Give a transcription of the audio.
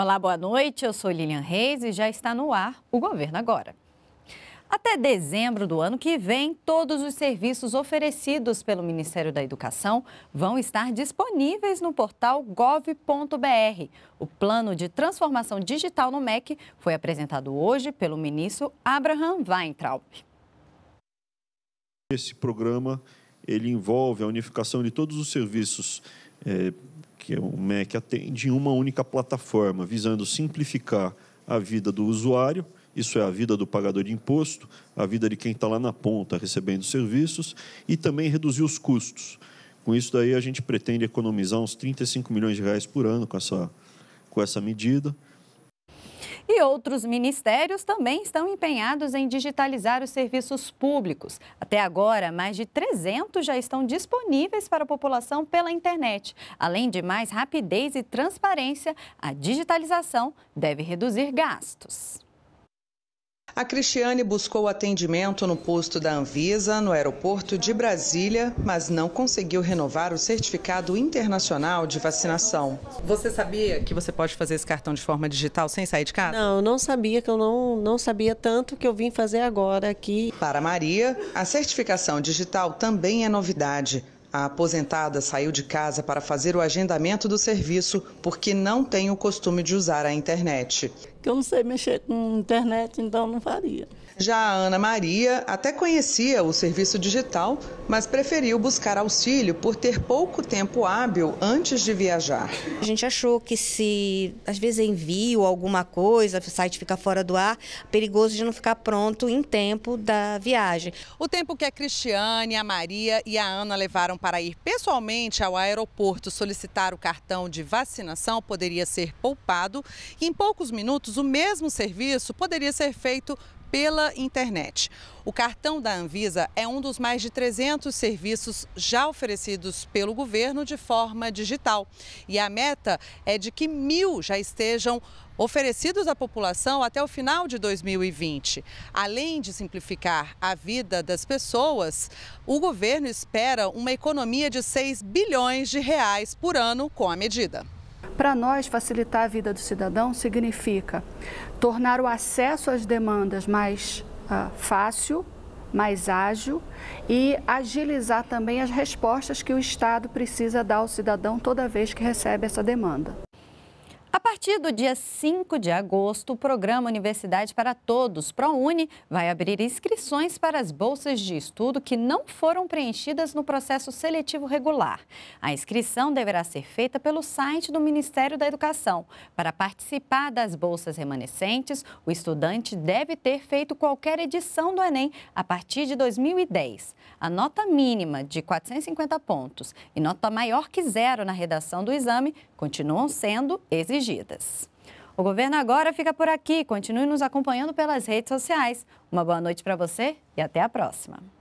Olá, boa noite. Eu sou Lilian Reis e já está no ar o Governo Agora. Até dezembro do ano que vem, todos os serviços oferecidos pelo Ministério da Educação vão estar disponíveis no portal gov.br. O plano de transformação digital no MEC foi apresentado hoje pelo ministro Abraham Weintraub. Esse programa ele envolve a unificação de todos os serviços é, que é o MEC atende em uma única plataforma, visando simplificar a vida do usuário, isso é a vida do pagador de imposto, a vida de quem está lá na ponta recebendo serviços, e também reduzir os custos. Com isso daí a gente pretende economizar uns 35 milhões de reais por ano com essa, com essa medida. E outros ministérios também estão empenhados em digitalizar os serviços públicos. Até agora, mais de 300 já estão disponíveis para a população pela internet. Além de mais rapidez e transparência, a digitalização deve reduzir gastos. A Cristiane buscou atendimento no posto da Anvisa, no aeroporto de Brasília, mas não conseguiu renovar o certificado internacional de vacinação. Você sabia que você pode fazer esse cartão de forma digital sem sair de casa? Não, não sabia, que eu não, não sabia tanto que eu vim fazer agora aqui. Para Maria, a certificação digital também é novidade. A aposentada saiu de casa para fazer o agendamento do serviço porque não tem o costume de usar a internet que eu não sei mexer com internet, então não faria. Já a Ana Maria até conhecia o serviço digital, mas preferiu buscar auxílio por ter pouco tempo hábil antes de viajar. A gente achou que se às vezes envio alguma coisa, o site fica fora do ar, perigoso de não ficar pronto em tempo da viagem. O tempo que a Cristiane, a Maria e a Ana levaram para ir pessoalmente ao aeroporto solicitar o cartão de vacinação poderia ser poupado e em poucos minutos produtos, o mesmo serviço poderia ser feito pela internet. O cartão da Anvisa é um dos mais de 300 serviços já oferecidos pelo governo de forma digital. E a meta é de que mil já estejam oferecidos à população até o final de 2020. Além de simplificar a vida das pessoas, o governo espera uma economia de 6 bilhões de reais por ano com a medida. Para nós, facilitar a vida do cidadão significa tornar o acesso às demandas mais uh, fácil, mais ágil e agilizar também as respostas que o Estado precisa dar ao cidadão toda vez que recebe essa demanda partir do dia 5 de agosto, o programa Universidade para Todos, ProUni, vai abrir inscrições para as bolsas de estudo que não foram preenchidas no processo seletivo regular. A inscrição deverá ser feita pelo site do Ministério da Educação. Para participar das bolsas remanescentes, o estudante deve ter feito qualquer edição do Enem a partir de 2010. A nota mínima de 450 pontos e nota maior que zero na redação do exame continuam sendo exigidas. O governo agora fica por aqui. Continue nos acompanhando pelas redes sociais. Uma boa noite para você e até a próxima.